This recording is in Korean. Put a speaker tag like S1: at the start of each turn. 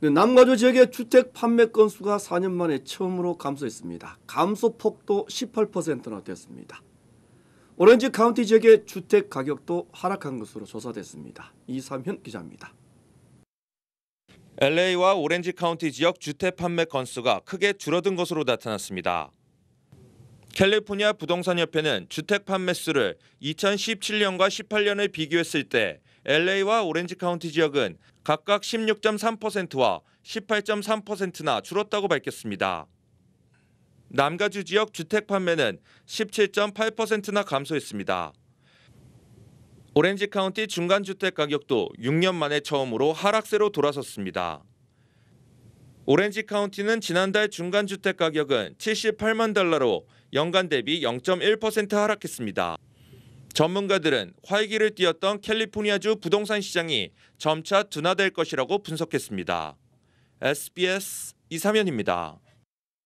S1: 네, 남가주 지역의 주택 판매 건수가 4년 만에 처음으로 감소했습니다. 감소폭도 18%나 되습니다 오렌지 카운티 지역의 주택 가격도 하락한 것으로 조사됐습니다. 이삼현 기자입니다.
S2: LA와 오렌지 카운티 지역 주택 판매 건수가 크게 줄어든 것으로 나타났습니다. 캘리포니아 부동산협회는 주택 판매 수를 2017년과 18년을 비교했을 때 LA와 오렌지 카운티 지역은 각각 16.3%와 18.3%나 줄었다고 밝혔습니다. 남가주 지역 주택 판매는 17.8%나 감소했습니다. 오렌지 카운티 중간 주택 가격도 6년 만에 처음으로 하락세로 돌아섰습니다. 오렌지 카운티는 지난달 중간 주택 가격은 78만 달러로 연간 대비 0.1% 하락했습니다. 전문가들은 활기를 띄었던 캘리포니아주 부동산 시장이 점차 둔화될 것이라고 분석했습니다. SBS 이사면입니다.